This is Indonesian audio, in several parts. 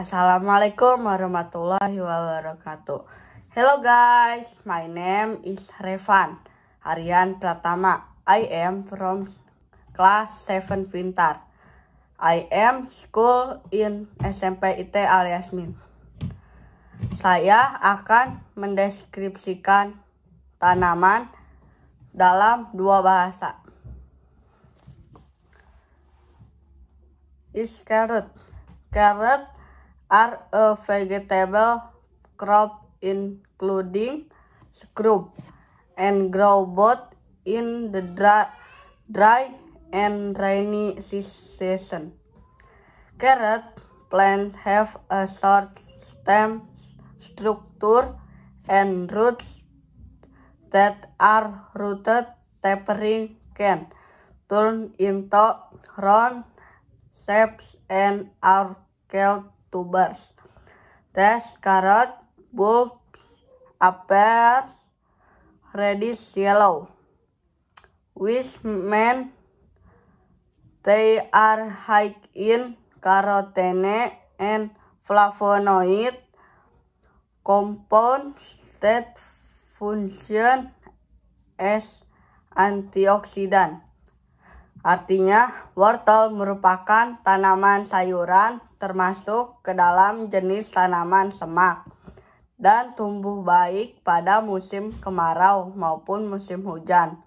Assalamualaikum warahmatullahi wabarakatuh Hello guys, my name is Revan Harian Pratama I am from class 7 Pintar I am school in SMP IT Aliasmin Saya akan mendeskripsikan tanaman dalam dua bahasa is carrot. Carrot are a vegetable crop including scrub and grow both in the dry, dry and rainy season. Carrot plants have a short stem structure and roots that are rooted tapering can turn into round shapes and are called tubers. Tes, carrot, bulb, apel, reddish yellow. Which men they are high in carotene and flavonoid compounds that function as antioxidant. Artinya, wortel merupakan tanaman sayuran termasuk ke dalam jenis tanaman semak dan tumbuh baik pada musim kemarau maupun musim hujan.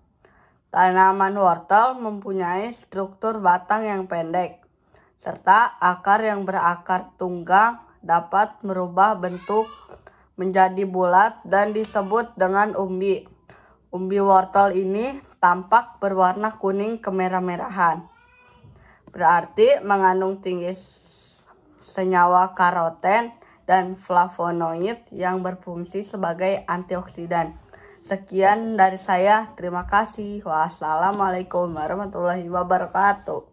Tanaman wortel mempunyai struktur batang yang pendek, serta akar yang berakar tunggang dapat merubah bentuk menjadi bulat dan disebut dengan umbi. Umbi wortel ini tampak berwarna kuning kemerah-merahan. Berarti mengandung tinggi senyawa karoten dan flavonoid yang berfungsi sebagai antioksidan. Sekian dari saya, terima kasih. Wassalamualaikum warahmatullahi wabarakatuh.